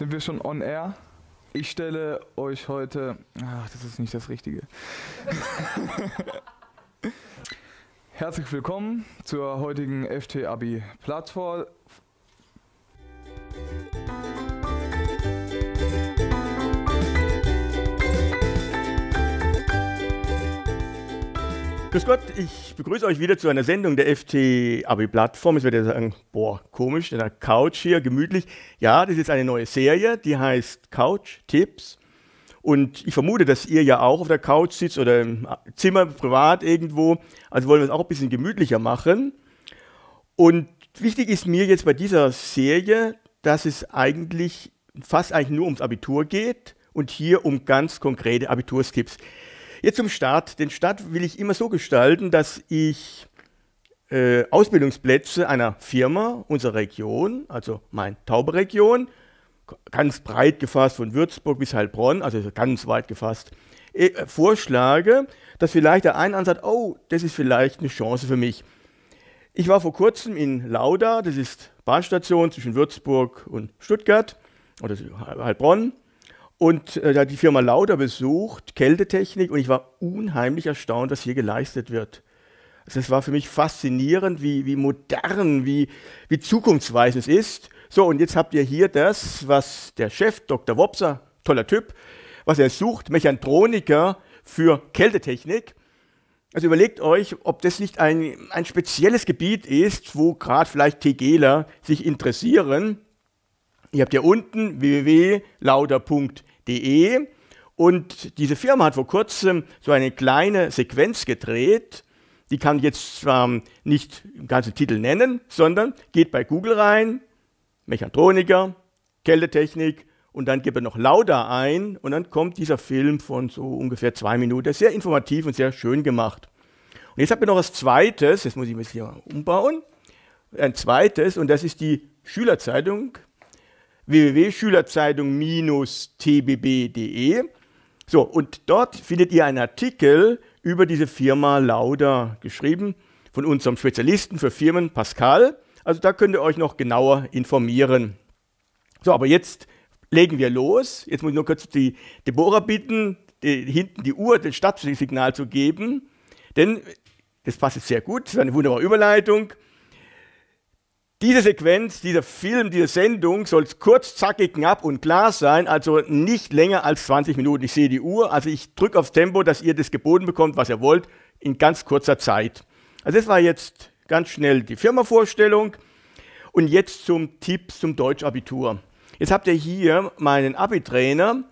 Sind wir schon on air? Ich stelle euch heute. Ach, das ist nicht das Richtige. Herzlich willkommen zur heutigen FT Abi Plattform. Grüß Gott, ich begrüße euch wieder zu einer Sendung der FT Abi Plattform. Ich werde sagen, boah, komisch, in der Couch hier, gemütlich. Ja, das ist eine neue Serie, die heißt Couch Tipps. Und ich vermute, dass ihr ja auch auf der Couch sitzt oder im Zimmer, privat irgendwo. Also wollen wir es auch ein bisschen gemütlicher machen. Und wichtig ist mir jetzt bei dieser Serie, dass es eigentlich fast eigentlich nur ums Abitur geht und hier um ganz konkrete Abiturstipps. Jetzt zum Start. Den Start will ich immer so gestalten, dass ich äh, Ausbildungsplätze einer Firma unserer Region, also mein Tauberregion, ganz breit gefasst von Würzburg bis Heilbronn, also ganz weit gefasst, äh, vorschlage, dass vielleicht der eine sagt, oh, das ist vielleicht eine Chance für mich. Ich war vor kurzem in Lauda, das ist Bahnstation zwischen Würzburg und Stuttgart oder Heilbronn und äh, da die Firma Lauder besucht, Kältetechnik, und ich war unheimlich erstaunt, was hier geleistet wird. Also es war für mich faszinierend, wie, wie modern, wie, wie zukunftsweisend es ist. So, und jetzt habt ihr hier das, was der Chef, Dr. Wopser, toller Typ, was er sucht, Mechantroniker für Kältetechnik. Also überlegt euch, ob das nicht ein, ein spezielles Gebiet ist, wo gerade vielleicht TGler sich interessieren. Ihr habt hier unten www.lauder.de www.sequenz.de. Und diese Firma hat vor kurzem so eine kleine Sequenz gedreht. Die kann ich jetzt zwar nicht im ganzen Titel nennen, sondern geht bei Google rein, Mechatroniker, Kältetechnik und dann gibt er noch Lauda ein und dann kommt dieser Film von so ungefähr zwei Minuten. Sehr informativ und sehr schön gemacht. Und jetzt habe ich noch was Zweites, jetzt muss ich mich hier umbauen. Ein zweites und das ist die Schülerzeitung www.schülerzeitung-tbb.de. So, und dort findet ihr einen Artikel über diese Firma Lauda, geschrieben von unserem Spezialisten für Firmen Pascal. Also da könnt ihr euch noch genauer informieren. So, aber jetzt legen wir los. Jetzt muss ich nur kurz die Deborah bitten, die, hinten die Uhr, das Startsignal zu geben. Denn das passt jetzt sehr gut, das ist eine wunderbare Überleitung. Diese Sequenz, dieser Film, diese Sendung soll kurz, zackig, knapp und klar sein, also nicht länger als 20 Minuten. Ich sehe die Uhr, also ich drücke aufs Tempo, dass ihr das geboten bekommt, was ihr wollt, in ganz kurzer Zeit. Also das war jetzt ganz schnell die Firmavorstellung und jetzt zum Tipp zum Deutschabitur. Jetzt habt ihr hier meinen Abitrainer, trainer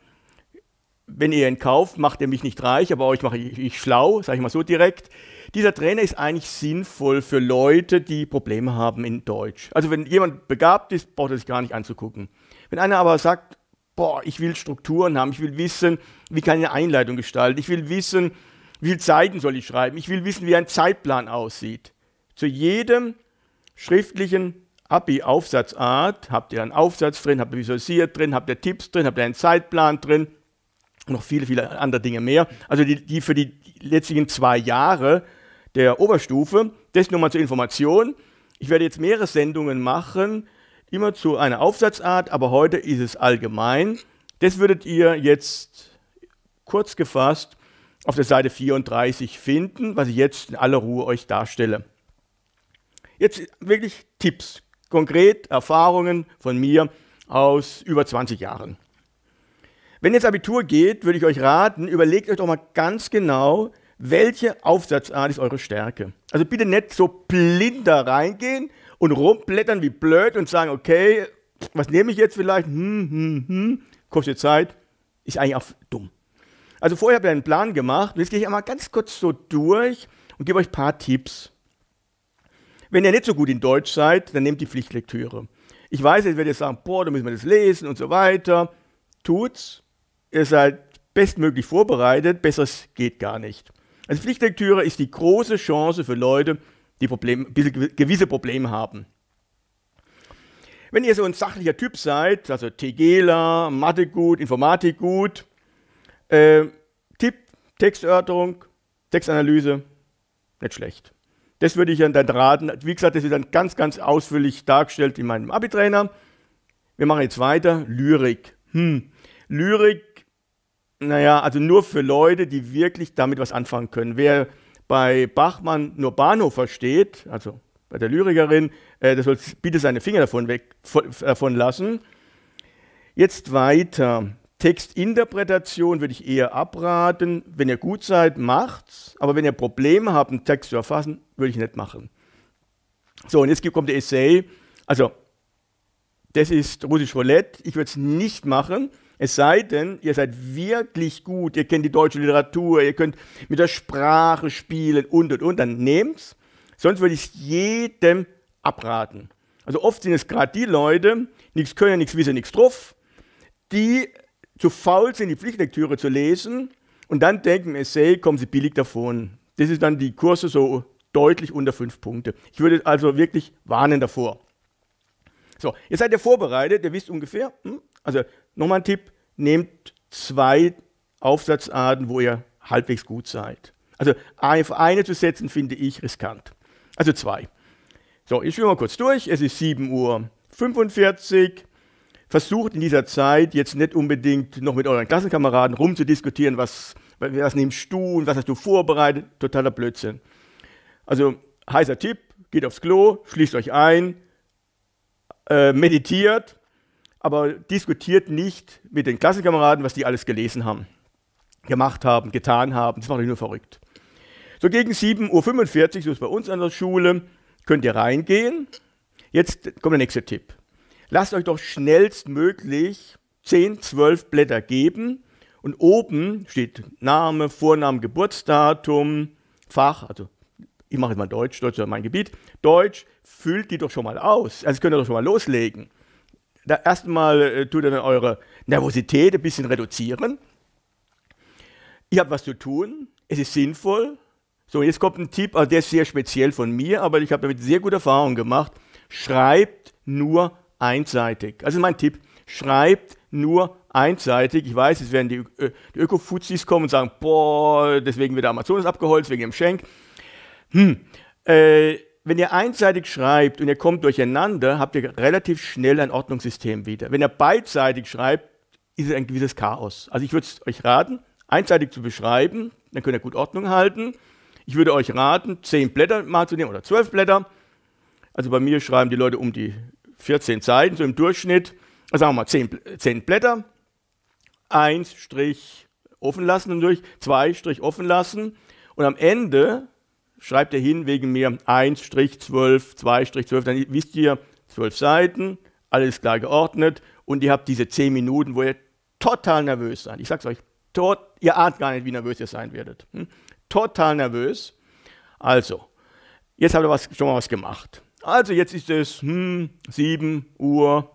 wenn ihr ihn kauft, macht er mich nicht reich, aber euch mache ich, ich schlau, sage ich mal so direkt. Dieser Trainer ist eigentlich sinnvoll für Leute, die Probleme haben in Deutsch. Also wenn jemand begabt ist, braucht er sich gar nicht anzugucken. Wenn einer aber sagt, boah, ich will Strukturen haben, ich will wissen, wie kann ich eine Einleitung gestalten, ich will wissen, wie viele Zeiten soll ich schreiben, ich will wissen, wie ein Zeitplan aussieht. Zu jedem schriftlichen Abi-Aufsatzart habt ihr einen Aufsatz drin, habt ihr visualisiert drin, habt ihr Tipps drin, habt ihr einen Zeitplan drin noch viele, viele andere Dinge mehr. Also die, die für die letzten zwei Jahre der Oberstufe. Das nur mal zur Information. Ich werde jetzt mehrere Sendungen machen, immer zu einer Aufsatzart, aber heute ist es allgemein. Das würdet ihr jetzt kurz gefasst auf der Seite 34 finden, was ich jetzt in aller Ruhe euch darstelle. Jetzt wirklich Tipps, konkret Erfahrungen von mir aus über 20 Jahren. Wenn ihr ins Abitur geht, würde ich euch raten, überlegt euch doch mal ganz genau, welche Aufsatzart ist eure Stärke. Also bitte nicht so blind da reingehen und rumblättern wie blöd und sagen, okay, was nehme ich jetzt vielleicht? Hm, hm, hm, kostet Zeit, ist eigentlich auch dumm. Also vorher habt ihr einen Plan gemacht und jetzt gehe ich einmal ganz kurz so durch und gebe euch ein paar Tipps. Wenn ihr nicht so gut in Deutsch seid, dann nehmt die Pflichtlektüre. Ich weiß, jetzt werdet ihr sagen, boah, da müssen wir das lesen und so weiter. Tut's ihr seid bestmöglich vorbereitet, besseres geht gar nicht. Also Pflichtlektüre ist die große Chance für Leute, die Problem, gewisse Probleme haben. Wenn ihr so ein sachlicher Typ seid, also TGler, Mathe gut, Informatik gut, äh, Tipp, Textörterung, Textanalyse, nicht schlecht. Das würde ich dann raten. Wie gesagt, das ist dann ganz, ganz ausführlich dargestellt in meinem Abitrainer. Wir machen jetzt weiter. Lyrik. Hm. Lyrik naja, also nur für Leute, die wirklich damit was anfangen können. Wer bei Bachmann nur Bahnhof versteht, also bei der Lyrikerin, äh, der soll bitte seine Finger davon, weg, davon äh, lassen. Jetzt weiter. Textinterpretation würde ich eher abraten. Wenn ihr gut seid, macht's. Aber wenn ihr Probleme habt, einen Text zu erfassen, würde ich nicht machen. So, und jetzt kommt der Essay. Also, das ist russisch Roulette. Ich würde es nicht machen. Es sei denn, ihr seid wirklich gut, ihr kennt die deutsche Literatur, ihr könnt mit der Sprache spielen und und und, dann nehmt's. Sonst würde ich es jedem abraten. Also oft sind es gerade die Leute, nichts können, nichts wissen, nichts drauf, die zu faul sind, die Pflichtlektüre zu lesen und dann denken, Essay kommen sie billig davon. Das ist dann die Kurse so deutlich unter fünf Punkte. Ich würde also wirklich warnen davor. So, jetzt seid ihr vorbereitet, ihr wisst ungefähr, hm, also nochmal ein Tipp, nehmt zwei Aufsatzarten, wo ihr halbwegs gut seid. Also auf eine zu setzen, finde ich riskant. Also zwei. So, ich führe mal kurz durch. Es ist 7.45 Uhr Versucht in dieser Zeit jetzt nicht unbedingt noch mit euren Klassenkameraden rumzudiskutieren, was, was nimmst du und was hast du vorbereitet. Totaler Blödsinn. Also heißer Tipp, geht aufs Klo, schließt euch ein, äh, meditiert aber diskutiert nicht mit den Klassenkameraden, was die alles gelesen haben, gemacht haben, getan haben. Das macht euch nur verrückt. So gegen 7.45 Uhr, so ist bei uns an der Schule, könnt ihr reingehen. Jetzt kommt der nächste Tipp. Lasst euch doch schnellstmöglich 10, 12 Blätter geben und oben steht Name, Vorname, Geburtsdatum, Fach, also ich mache jetzt mal Deutsch, Deutsch ist mein Gebiet, Deutsch, füllt die doch schon mal aus. Also könnt ihr doch schon mal loslegen da erstmal äh, tut ihr dann eure Nervosität ein bisschen reduzieren. Ihr habt was zu tun, es ist sinnvoll. So, jetzt kommt ein Tipp, also der ist sehr speziell von mir, aber ich habe damit sehr gute Erfahrungen gemacht. Schreibt nur einseitig. Also mein Tipp, schreibt nur einseitig. Ich weiß, es werden die, die Öko-Fuzis kommen und sagen, boah, deswegen wird der Amazonas abgeholzt, wegen dem Schenk. Hm, äh, wenn ihr einseitig schreibt und ihr kommt durcheinander, habt ihr relativ schnell ein Ordnungssystem wieder. Wenn ihr beidseitig schreibt, ist es ein gewisses Chaos. Also ich würde euch raten, einseitig zu beschreiben, dann könnt ihr gut Ordnung halten. Ich würde euch raten, zehn Blätter mal zu nehmen oder zwölf Blätter. Also bei mir schreiben die Leute um die 14 Seiten, so im Durchschnitt. Also sagen wir mal zehn, zehn Blätter, Eins Strich offen lassen und durch, zwei Strich offen lassen. Und am Ende schreibt ihr hin wegen mir 1-12, 2-12, dann wisst ihr, 12 Seiten, alles klar geordnet und ihr habt diese 10 Minuten, wo ihr total nervös seid. Ich sag's euch, tot, ihr ahnt gar nicht, wie nervös ihr sein werdet. Hm? Total nervös. Also, jetzt habt ihr was, schon mal was gemacht. Also jetzt ist es hm, 7 Uhr,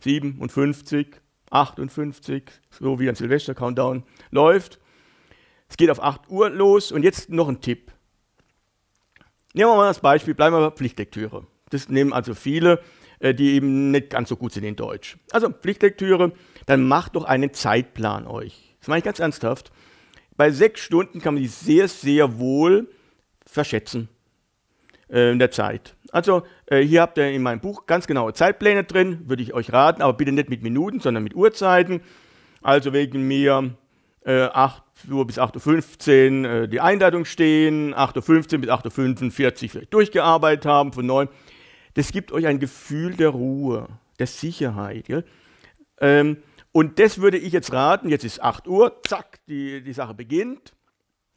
57, 58, so wie ein Silvester-Countdown läuft. Es geht auf 8 Uhr los und jetzt noch ein Tipp. Nehmen wir mal das Beispiel, bleiben wir bei Pflichtlektüre. Das nehmen also viele, äh, die eben nicht ganz so gut sind in Deutsch. Also Pflichtlektüre, dann macht doch einen Zeitplan euch. Das meine ich ganz ernsthaft. Bei sechs Stunden kann man die sehr, sehr wohl verschätzen äh, in der Zeit. Also äh, hier habt ihr in meinem Buch ganz genaue Zeitpläne drin, würde ich euch raten, aber bitte nicht mit Minuten, sondern mit Uhrzeiten. Also wegen mir äh, 8 Uhr bis 8.15 Uhr äh, die Einleitung stehen, 8.15 Uhr bis 8.45 Uhr vielleicht durchgearbeitet haben, von 9. Das gibt euch ein Gefühl der Ruhe, der Sicherheit. Ähm, und das würde ich jetzt raten, jetzt ist 8 Uhr, zack, die, die Sache beginnt.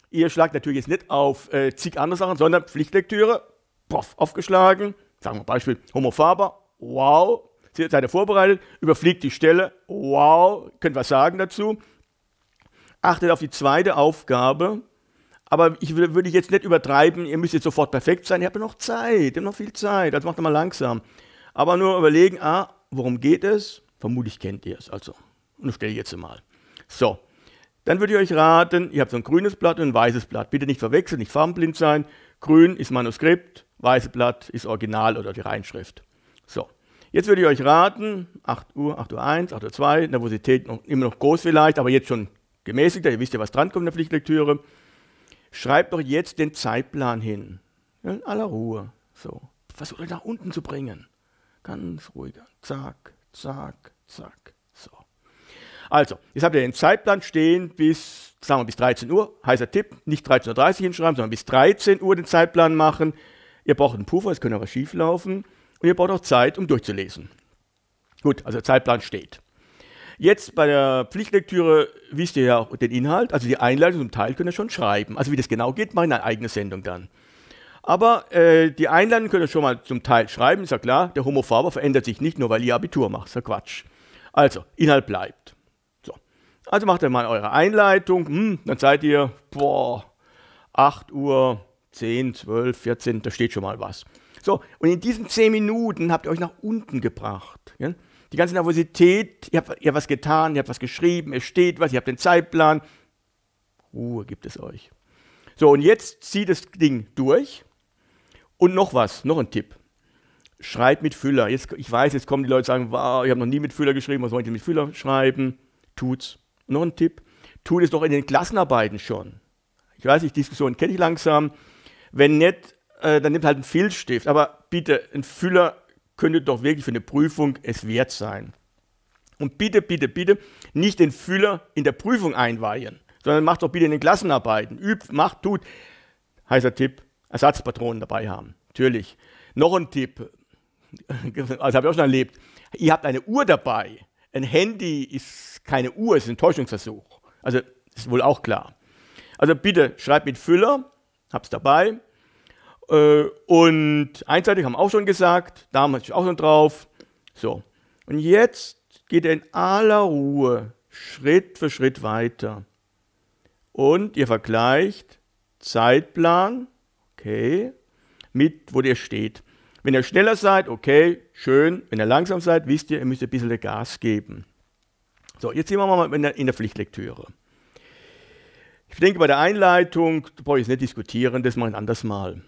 Ihr schlagt natürlich jetzt nicht auf äh, zig andere Sachen, sondern Pflichtlektüre, poff, aufgeschlagen. Sagen wir Beispiel, Homo Faber, wow, seid ihr vorbereitet, überfliegt die Stelle, wow, könnt was sagen dazu, achtet auf die zweite Aufgabe. Aber ich würde jetzt nicht übertreiben, ihr müsst jetzt sofort perfekt sein. Ihr habt noch Zeit, ihr habt noch viel Zeit, also macht mal langsam. Aber nur überlegen, ah, worum geht es? Vermutlich kennt ihr es, also. Und stelle ich jetzt mal. So, dann würde ich euch raten, ihr habt so ein grünes Blatt und ein weißes Blatt. Bitte nicht verwechseln, nicht farbenblind sein. Grün ist Manuskript, weißes Blatt ist Original oder die Reinschrift. So, jetzt würde ich euch raten, 8 Uhr, 8 Uhr 1, 8 Uhr 2, Nervosität noch, immer noch groß vielleicht, aber jetzt schon gemäßigter, ihr wisst ja, was drankommt in der Pflichtlektüre, schreibt doch jetzt den Zeitplan hin. In aller Ruhe. So. Versucht euch nach unten zu bringen. Ganz ruhiger. Zack, zack, zack. So. Also, jetzt habt ihr den Zeitplan stehen bis, sagen wir, bis 13 Uhr. Heißer Tipp, nicht 13.30 Uhr hinschreiben, sondern bis 13 Uhr den Zeitplan machen. Ihr braucht einen Puffer, es könnte aber schief laufen. Und ihr braucht auch Zeit, um durchzulesen. Gut, also der Zeitplan steht. Jetzt bei der Pflichtlektüre wisst ihr ja auch den Inhalt, also die Einleitung zum Teil könnt ihr schon schreiben. Also wie das genau geht, mache ich eine eigene Sendung dann. Aber äh, die Einleitung könnt ihr schon mal zum Teil schreiben, ist ja klar, der Homo faber verändert sich nicht, nur weil ihr Abitur macht, ist ja Quatsch. Also, Inhalt bleibt. So. Also macht ihr mal eure Einleitung, hm, dann seid ihr, boah, 8 Uhr, 10, 12, 14, da steht schon mal was. So, und in diesen 10 Minuten habt ihr euch nach unten gebracht. Gell? die ganze Nervosität, ihr habt, ihr habt was getan, ihr habt was geschrieben, es steht was, ihr habt den Zeitplan. Ruhe gibt es euch. So, und jetzt zieht das Ding durch. Und noch was, noch ein Tipp. Schreibt mit Füller. Jetzt, ich weiß, jetzt kommen die Leute und sagen, wow, ich habe noch nie mit Füller geschrieben, was soll ich denn mit Füller schreiben? Tut's. Noch ein Tipp. Tut es doch in den Klassenarbeiten schon. Ich weiß nicht, Diskussion kenne ich langsam. Wenn nicht, äh, dann nimmt halt einen Filzstift. Aber bitte, ein Füller könnte doch wirklich für eine Prüfung es wert sein. Und bitte, bitte, bitte nicht den Füller in der Prüfung einweihen, sondern macht doch bitte in den Klassenarbeiten. Übt, macht, tut. Heißer Tipp, Ersatzpatronen dabei haben. Natürlich. Noch ein Tipp, das habe ich auch schon erlebt. Ihr habt eine Uhr dabei. Ein Handy ist keine Uhr, es ist ein Täuschungsversuch. Also ist wohl auch klar. Also bitte schreibt mit Füller, hab's dabei, äh, und einseitig haben auch schon gesagt, damals haben auch schon drauf. So. Und jetzt geht er in aller Ruhe Schritt für Schritt weiter. Und ihr vergleicht Zeitplan, okay, mit wo ihr steht. Wenn ihr schneller seid, okay, schön. Wenn ihr langsam seid, wisst ihr, ihr müsst ein bisschen Gas geben. So, jetzt sind wir mal in der, in der Pflichtlektüre. Ich denke, bei der Einleitung da brauche ich es nicht diskutieren, das mache ich ein anderes Mal.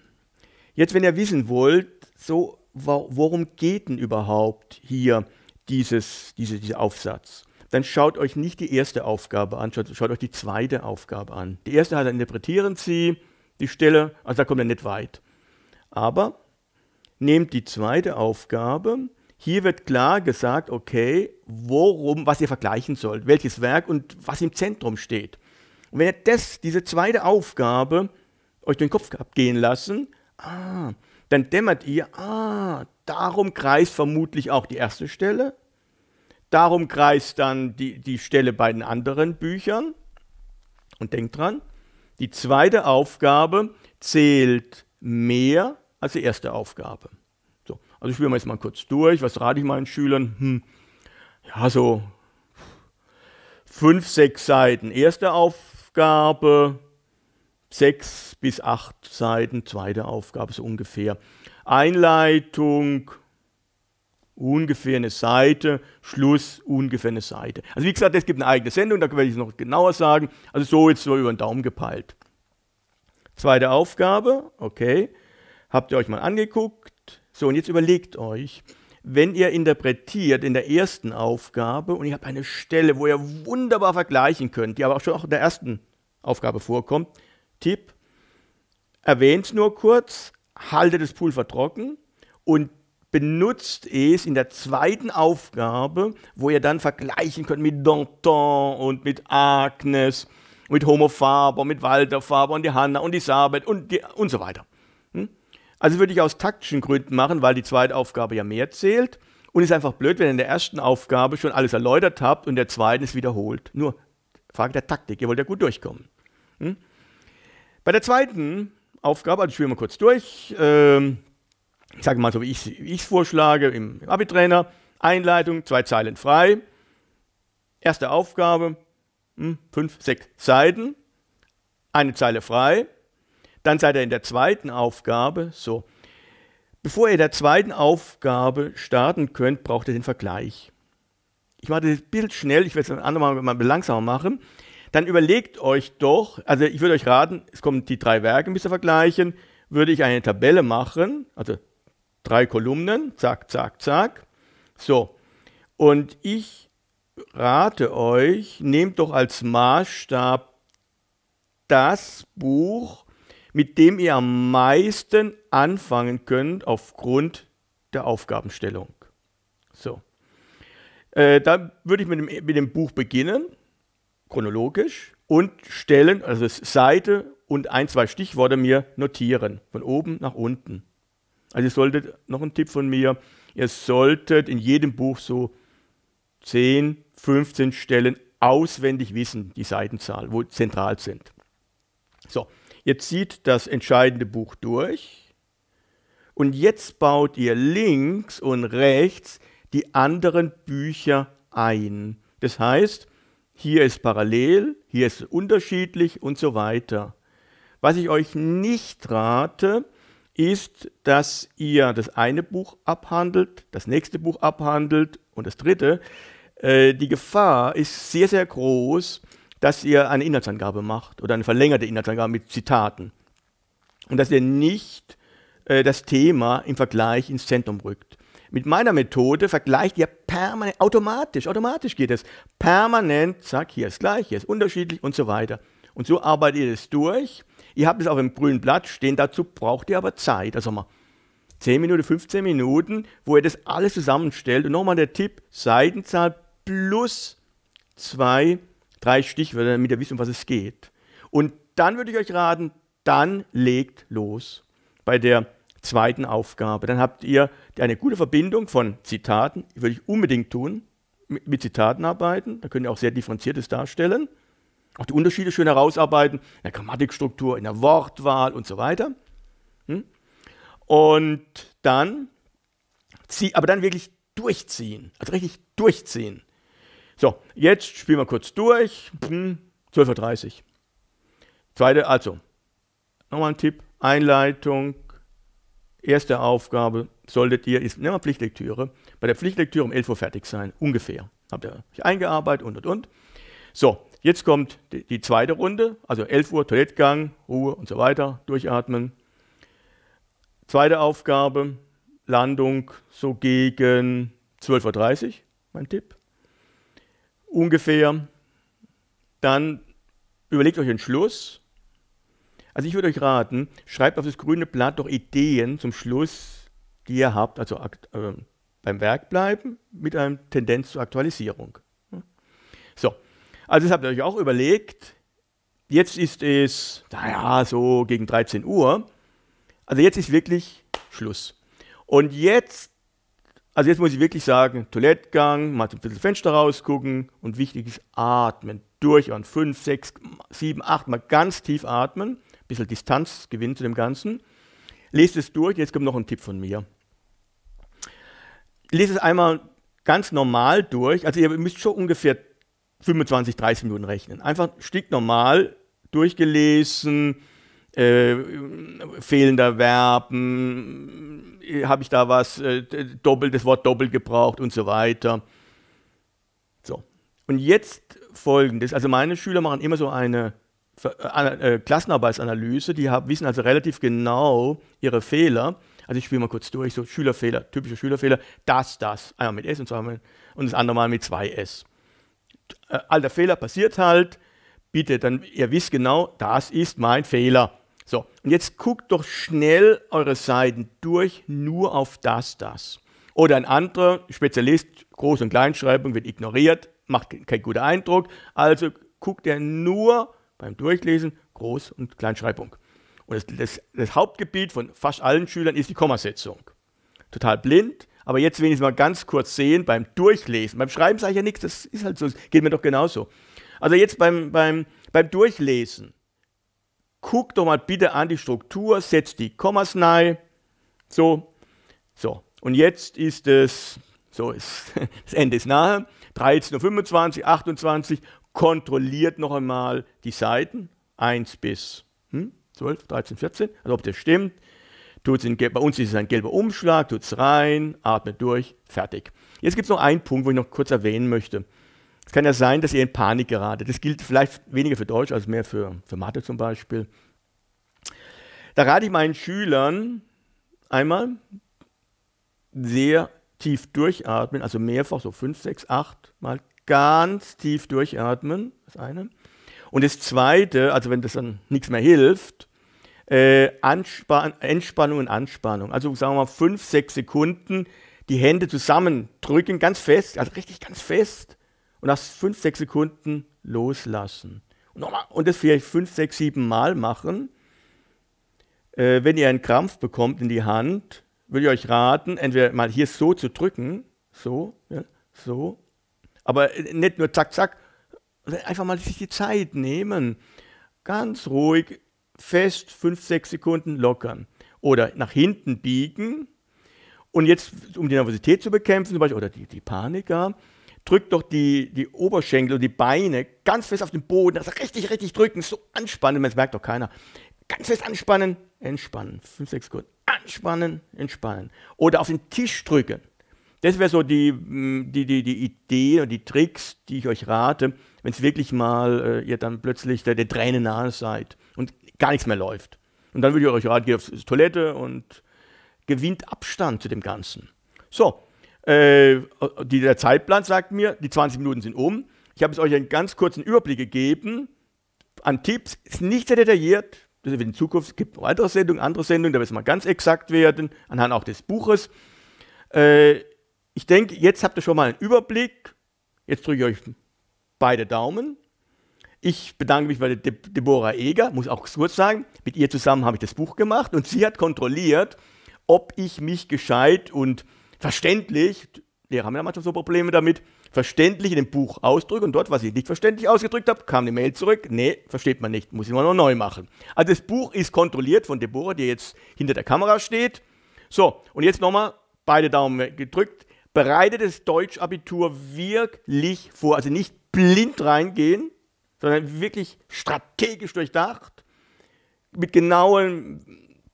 Jetzt, wenn ihr wissen wollt, so, worum geht denn überhaupt hier dieses, diese, dieser Aufsatz? Dann schaut euch nicht die erste Aufgabe an, schaut, schaut euch die zweite Aufgabe an. Die erste heißt, interpretieren Sie die Stelle, also da kommt ihr nicht weit. Aber nehmt die zweite Aufgabe. Hier wird klar gesagt, okay, worum, was ihr vergleichen sollt, welches Werk und was im Zentrum steht. Und wenn ihr das, diese zweite Aufgabe euch durch den Kopf abgehen lassen, Ah, dann dämmert ihr, ah, darum kreist vermutlich auch die erste Stelle, darum kreist dann die, die Stelle bei den anderen Büchern. Und denkt dran, die zweite Aufgabe zählt mehr als die erste Aufgabe. So, also spielen wir jetzt mal kurz durch. Was rate ich meinen Schülern? Hm, ja, so fünf, sechs Seiten erste Aufgabe, sechs bis acht Seiten, zweite Aufgabe so ungefähr. Einleitung ungefähr eine Seite, Schluss ungefähr eine Seite. Also wie gesagt, es gibt eine eigene Sendung, da werde ich es noch genauer sagen. Also so jetzt so über den Daumen gepeilt. Zweite Aufgabe, okay, habt ihr euch mal angeguckt. So, und jetzt überlegt euch, wenn ihr interpretiert in der ersten Aufgabe und ihr habt eine Stelle, wo ihr wunderbar vergleichen könnt, die aber auch schon auch in der ersten Aufgabe vorkommt, Tipp, erwähnt nur kurz, haltet das Pulver trocken und benutzt es in der zweiten Aufgabe, wo ihr dann vergleichen könnt mit Danton und mit Agnes, mit Homo Faber, mit Walter Faber und die Hanna und die Sabet und, die, und so weiter. Hm? Also würde ich aus taktischen Gründen machen, weil die zweite Aufgabe ja mehr zählt. Und es ist einfach blöd, wenn ihr in der ersten Aufgabe schon alles erläutert habt und der zweiten es wiederholt. Nur Frage der Taktik, ihr wollt ja gut durchkommen. Hm? Bei der zweiten Aufgabe, also ich spiele mal kurz durch, ähm, ich sage mal so, wie ich es vorschlage im, im abi Einleitung, zwei Zeilen frei, erste Aufgabe, hm, fünf, sechs Seiten, eine Zeile frei, dann seid ihr in der zweiten Aufgabe, so, Bevor ihr in der zweiten Aufgabe starten könnt, braucht ihr den Vergleich. Ich mache das Bild schnell, ich werde es ein andermal mal langsamer machen dann überlegt euch doch, also ich würde euch raten, es kommen die drei Werke ein bisschen vergleichen, würde ich eine Tabelle machen, also drei Kolumnen, zack, zack, zack. So, und ich rate euch, nehmt doch als Maßstab das Buch, mit dem ihr am meisten anfangen könnt aufgrund der Aufgabenstellung. So, äh, da würde ich mit dem, mit dem Buch beginnen chronologisch und Stellen, also Seite und ein, zwei Stichworte mir notieren, von oben nach unten. Also ihr solltet, noch ein Tipp von mir, ihr solltet in jedem Buch so 10, 15 Stellen auswendig wissen, die Seitenzahl, wo zentral sind. So, jetzt zieht das entscheidende Buch durch und jetzt baut ihr links und rechts die anderen Bücher ein. Das heißt, hier ist parallel, hier ist unterschiedlich und so weiter. Was ich euch nicht rate, ist, dass ihr das eine Buch abhandelt, das nächste Buch abhandelt und das dritte. Äh, die Gefahr ist sehr, sehr groß, dass ihr eine Inhaltsangabe macht oder eine verlängerte Inhaltsangabe mit Zitaten und dass ihr nicht äh, das Thema im Vergleich ins Zentrum rückt. Mit meiner Methode vergleicht ihr permanent, automatisch, automatisch geht es, permanent, zack, hier ist gleich, hier ist unterschiedlich und so weiter. Und so arbeitet ihr das durch. Ihr habt es auf dem grünen Blatt stehen, dazu braucht ihr aber Zeit, also mal 10 Minuten, 15 Minuten, wo ihr das alles zusammenstellt. Und nochmal der Tipp, Seitenzahl plus zwei, drei Stichwörter, damit ihr wisst, um was es geht. Und dann würde ich euch raten, dann legt los. Bei der zweiten Aufgabe. Dann habt ihr eine gute Verbindung von Zitaten, würde ich unbedingt tun, mit Zitaten arbeiten, da könnt ihr auch sehr differenziertes darstellen, auch die Unterschiede schön herausarbeiten, in der Grammatikstruktur, in der Wortwahl und so weiter. Hm? Und dann, aber dann wirklich durchziehen, also richtig durchziehen. So, jetzt spielen wir kurz durch, 12.30 hm, Uhr. Zweite, also, nochmal ein Tipp, Einleitung, Erste Aufgabe, solltet ihr, ist immer Pflichtlektüre, bei der Pflichtlektüre um 11 Uhr fertig sein, ungefähr. Habt ihr euch eingearbeitet und und und. So, jetzt kommt die, die zweite Runde, also 11 Uhr Toilettgang, Ruhe und so weiter, durchatmen. Zweite Aufgabe, Landung so gegen 12.30 Uhr, mein Tipp. Ungefähr. Dann überlegt euch einen Schluss also ich würde euch raten, schreibt auf das grüne Blatt doch Ideen zum Schluss, die ihr habt, also äh, beim Werk bleiben mit einer Tendenz zur Aktualisierung. Hm? So, also das habt ihr euch auch überlegt. Jetzt ist es, naja, so gegen 13 Uhr. Also jetzt ist wirklich Schluss. Und jetzt, also jetzt muss ich wirklich sagen, Toilettgang, mal zum Fenster rausgucken und wichtig ist Atmen. Durch an 5, 6, 7, 8 mal ganz tief atmen ein bisschen Distanz gewinnen zu dem Ganzen. Lest es durch, jetzt kommt noch ein Tipp von mir. Lest es einmal ganz normal durch, also ihr müsst schon ungefähr 25, 30 Minuten rechnen. Einfach normal durchgelesen, äh, fehlender Verben, habe ich da was, äh, doppelt, das Wort doppelt gebraucht und so weiter. So. Und jetzt folgendes, also meine Schüler machen immer so eine äh, äh, Klassenarbeitsanalyse, die haben, wissen also relativ genau ihre Fehler. Also ich spiele mal kurz durch, so Schülerfehler, typische Schülerfehler, das, das, einmal mit S und, zweimal, und das andere Mal mit 2S. Äh, alter Fehler passiert halt, bitte, dann ihr wisst genau, das ist mein Fehler. So, und jetzt guckt doch schnell eure Seiten durch, nur auf das, das. Oder ein anderer Spezialist, Groß- und Kleinschreibung wird ignoriert, macht keinen guten Eindruck, also guckt er nur auf beim Durchlesen Groß- und Kleinschreibung. Und das, das, das, Hauptgebiet von fast allen Schülern ist die Kommasetzung. Total blind, aber jetzt wenigstens mal ganz kurz sehen beim Durchlesen. Beim Schreiben sage ich ja nichts, das ist halt so, geht mir doch genauso. Also jetzt beim, beim, beim Durchlesen, guck doch mal bitte an die Struktur, setz die Kommas nahe. So, so. Und jetzt ist es, so ist, das Ende ist nahe. 13.25 Uhr, 28, kontrolliert noch einmal die Seiten 1 bis hm, 12, 13, 14, also ob das stimmt. Tut's in, bei uns ist es ein gelber Umschlag, tut es rein, atmet durch, fertig. Jetzt gibt es noch einen Punkt, wo ich noch kurz erwähnen möchte. Es kann ja sein, dass ihr in Panik geratet. Das gilt vielleicht weniger für Deutsch als mehr für, für Mathe zum Beispiel. Da rate ich meinen Schülern einmal sehr tief durchatmen, also mehrfach, so 5, 6, 8 Mal Ganz tief durchatmen, das eine. Und das zweite, also wenn das dann nichts mehr hilft, äh, Anspan Entspannung und Anspannung. Also sagen wir mal fünf, sechs Sekunden die Hände zusammendrücken, ganz fest, also richtig ganz fest. Und nach fünf, sechs Sekunden loslassen. Und, nochmal, und das vielleicht fünf, sechs, sieben Mal machen. Äh, wenn ihr einen Krampf bekommt in die Hand, würde ich euch raten, entweder mal hier so zu drücken, so, ja, so, aber äh, nicht nur zack, zack, einfach mal sich die Zeit nehmen. Ganz ruhig, fest, fünf, sechs Sekunden lockern. Oder nach hinten biegen. Und jetzt, um die Nervosität zu bekämpfen, zum Beispiel, oder die, die Paniker, drückt doch die, die Oberschenkel und die Beine ganz fest auf den Boden. Also richtig, richtig drücken, so anspannen, das merkt doch keiner. Ganz fest anspannen, entspannen. Fünf, sechs Sekunden. Anspannen, entspannen. Oder auf den Tisch drücken das wäre so die, mm, die, die, die Idee und die Tricks, die ich euch rate, wenn es wirklich mal äh, ihr dann plötzlich der, der Träne nahe seid und gar nichts mehr läuft. Und dann würde ich euch raten, geht auf die Toilette und gewinnt Abstand zu dem Ganzen. So, äh, äh die, der Zeitplan sagt mir, die 20 Minuten sind um. Ich habe es euch einen ganz kurzen Überblick gegeben an Tipps. Ist nicht sehr detailliert. Das in Zukunft es gibt es weitere Sendungen, andere Sendungen, da wird es mal ganz exakt werden, anhand auch des Buches. Äh, ich denke, jetzt habt ihr schon mal einen Überblick. Jetzt drücke ich euch beide Daumen. Ich bedanke mich bei De Deborah Eger, muss auch kurz sagen, mit ihr zusammen habe ich das Buch gemacht und sie hat kontrolliert, ob ich mich gescheit und verständlich, Lehrer haben ja manchmal so Probleme damit, verständlich in dem Buch ausdrücke und dort, was ich nicht verständlich ausgedrückt habe, kam eine Mail zurück, nee, versteht man nicht, muss ich mal noch neu machen. Also das Buch ist kontrolliert von Deborah, die jetzt hinter der Kamera steht. So, und jetzt nochmal beide Daumen gedrückt bereite das Deutschabitur wirklich vor. Also nicht blind reingehen, sondern wirklich strategisch durchdacht, mit genauem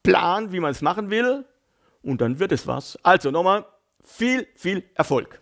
Plan, wie man es machen will. Und dann wird es was. Also nochmal, viel, viel Erfolg.